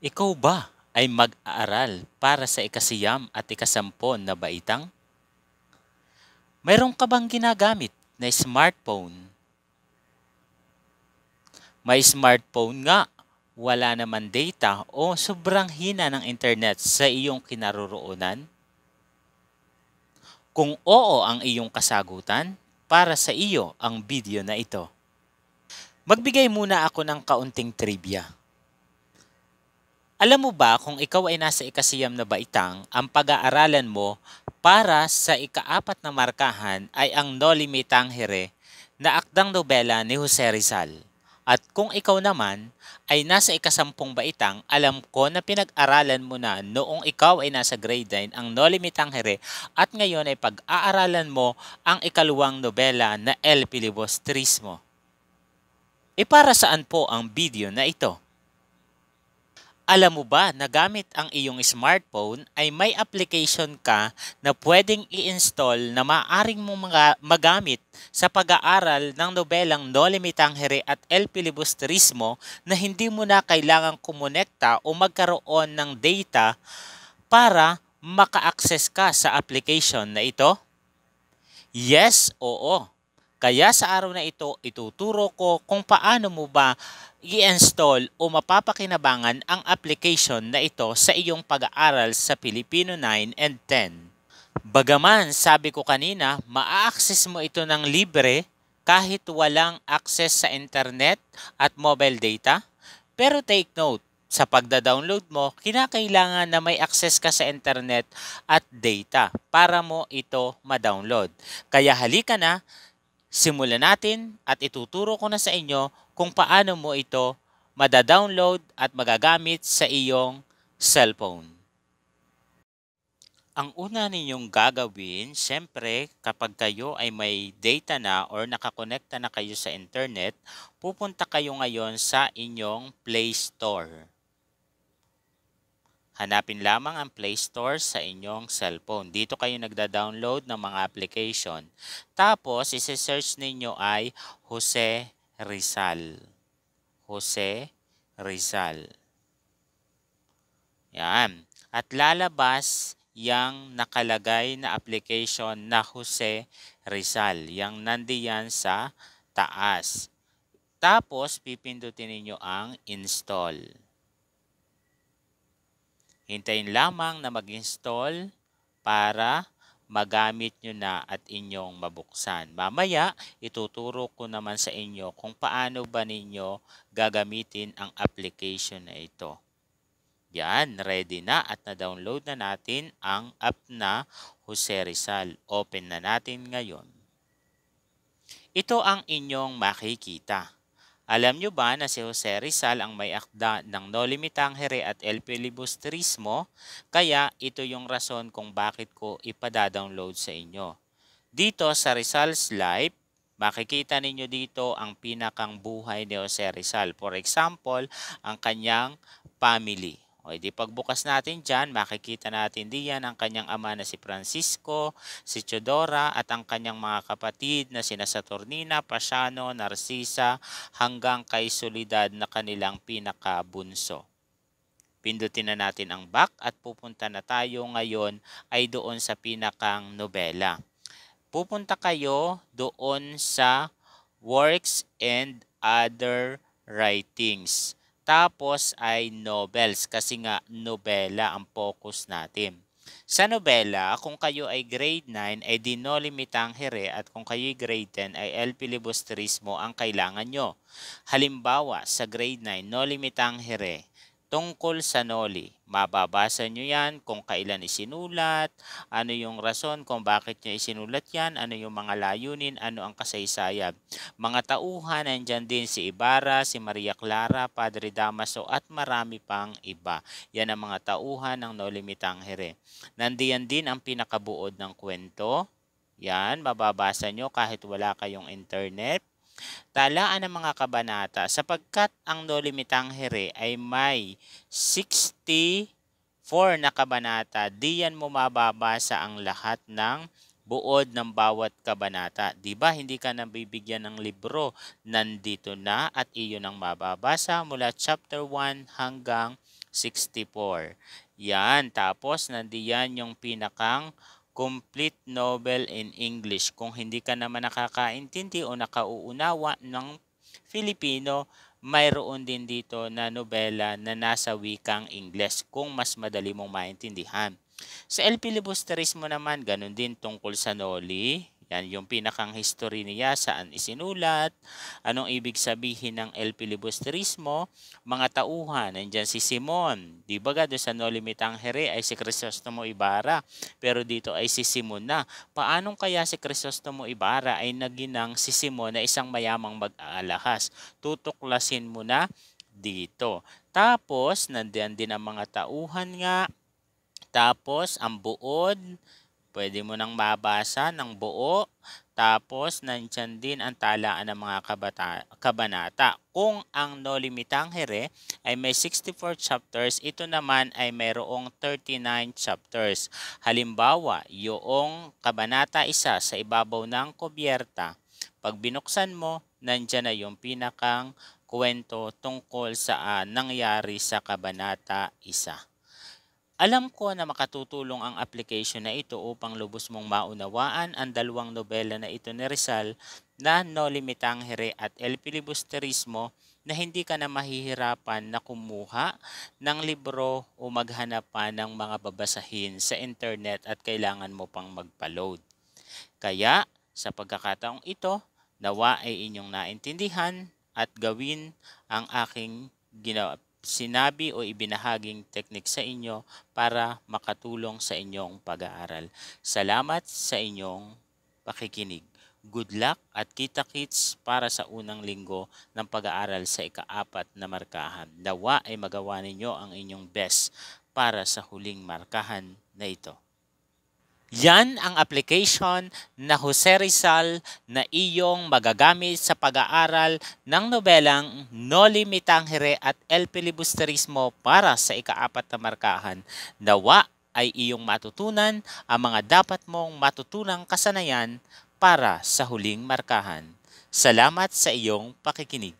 Ikaw ba ay mag-aaral para sa ikasiyam at ikasampon na baitang? Mayroon ka bang ginagamit na smartphone? May smartphone nga, wala naman data o sobrang hina ng internet sa iyong kinaroroonan? Kung oo ang iyong kasagutan, para sa iyo ang video na ito. Magbigay muna ako ng kaunting trivia. Alam mo ba kung ikaw ay nasa ikasiyam na baitang, ang pag-aaralan mo para sa ikaapat na markahan ay ang Noli Me Tangere na akdang nobela ni Jose Rizal. At kung ikaw naman ay nasa ikasampung baitang, alam ko na pinag-aralan mo na noong ikaw ay nasa grade 9 ang Noli Me Tangere at ngayon ay pag-aaralan mo ang ikalawang nobela na El Pilibostrismo. E para saan po ang video na ito? Alam mo ba na gamit ang iyong smartphone ay may application ka na pwedeng i-install na maaring mong mga magamit sa pag-aaral ng nobelang No Nolimitang Here at El Filibusterismo na hindi mo na kailangang kumonekta o magkaroon ng data para maka-access ka sa application na ito? Yes, oo. Kaya sa araw na ito, ituturo ko kung paano mo ba i-install o mapapakinabangan ang application na ito sa iyong pag-aaral sa Filipino 9 and 10. Bagaman sabi ko kanina, maa-access mo ito ng libre kahit walang access sa internet at mobile data. Pero take note, sa pagda-download mo, kinakailangan na may access ka sa internet at data para mo ito ma-download. Kaya halika na, Simulan natin at ituturo ko na sa inyo kung paano mo ito madadownload at magagamit sa iyong cellphone. Ang una ninyong gagawin, syempre kapag kayo ay may data na or nakakonekta na kayo sa internet, pupunta kayo ngayon sa inyong Play Store. Hanapin lamang ang Play Store sa inyong cellphone. Dito kayo nagda-download ng mga application. Tapos, isi-search ninyo ay Jose Rizal. Jose Rizal. Yan. At lalabas yang nakalagay na application na Jose Rizal. Yang nandiyan sa taas. Tapos, pipindutin ninyo ang install. Hintayin lamang na mag-install para magamit nyo na at inyong mabuksan. Mamaya, ituturo ko naman sa inyo kung paano ba ninyo gagamitin ang application na ito. Yan, ready na at na-download na natin ang app na Jose Rizal. Open na natin ngayon. Ito ang inyong makikita. Alam nyo ba na si Jose Rizal ang may akda ng Nolimitang Here at El Filibusterismo? Kaya ito yung rason kung bakit ko ipada-download sa inyo. Dito sa Rizal's Life, makikita ninyo dito ang pinakang buhay ni Jose Rizal. For example, ang kanyang family. O di pagbukas natin dyan, makikita natin diyan ang kanyang ama na si Francisco, si Teodora at ang kanyang mga kapatid na sina Saturnina, Pasiano, Narcisa hanggang kay Solidad na kanilang pinakabunso. Pindutin na natin ang back at pupunta na tayo ngayon ay doon sa pinakang nobela. Pupunta kayo doon sa Works and Other Writings tapos ay novels kasi nga nobela ang focus natin. Sa nobela, kung kayo ay grade 9 ay dinolimitang here at kung kayo ay grade 10 ay El Filibusterismo ang kailangan nyo. Halimbawa, sa grade 9, nolimitang here tungkol sa Noli. Mababasa nyo yan kung kailan isinulat, ano yung rason kung bakit niya isinulat yan, ano yung mga layunin, ano ang kasaysayan. Mga tauhan, nandyan din si Ibarra, si Maria Clara, Padre Damaso at marami pang iba. Yan ang mga tauhan ng Noli Mitangere. Nandiyan din ang pinakabuod ng kwento. Yan, mababasa nyo kahit wala kayong internet talaan ng mga kabanata sapagkat ang dolimitang here ay may 64 na kabanata. Diyan mo mababasa ang lahat ng buod ng bawat kabanata. 'Di ba? Hindi ka nabibigyan ng libro. Nandito na at iyon ang mababasa mula chapter 1 hanggang 64. Yan, tapos nandiyan yung pinakang complete novel in English. Kung hindi ka naman nakakaintindi o nakauunawa ng Filipino, mayroon din dito na nobela na nasa wikang Ingles kung mas madali mong maintindihan. Sa El Filibusterismo naman, ganun din tungkol sa Noli, yan, yung pinakang history niya, saan isinulat, anong ibig sabihin ng El Filibusterismo, mga tauhan, nandyan si Simon. Di ba ga, doon sa Limitang Here ay si Crisostomo Ibarra, pero dito ay si Simon na. Paanong kaya si Crisostomo Ibarra ay naginang si Simon na isang mayamang mag-aalahas? Tutuklasin mo na dito. Tapos, nandiyan din ang mga tauhan nga. Tapos, ang buod, Pwede mo nang mabasa ng buo. Tapos, nandiyan din ang talaan ng mga kabata, kabanata. Kung ang No Limitangere ay may 64 chapters, ito naman ay mayroong 39 chapters. Halimbawa, yung kabanata isa sa ibabaw ng kubyerta. Pag binuksan mo, nandiyan na yung pinakang kwento tungkol sa uh, nangyari sa kabanata isa. Alam ko na makatutulong ang application na ito upang lubos mong maunawaan ang dalawang nobela na ito ni Rizal na No Limitangere at El Filibusterismo na hindi ka na mahihirapan na kumuha ng libro o maghanap ng mga babasahin sa internet at kailangan mo pang magpa-load. Kaya sa pagkakataong ito, nawa ay inyong naintindihan at gawin ang aking ginawa sinabi o ibinahaging teknik sa inyo para makatulong sa inyong pag-aaral. Salamat sa inyong pakikinig. Good luck at kita-kits para sa unang linggo ng pag-aaral sa ikaapat na markahan. Dawa ay magawa ninyo ang inyong best para sa huling markahan na ito. Yan ang application na Jose Rizal na iyong magagamit sa pag-aaral ng nobelang Noli Me Tangere at El Filibusterismo para sa ikaapat na markahan. Nawa ay iyong matutunan ang mga dapat mong matutunang kasanayan para sa huling markahan. Salamat sa iyong pakikinig.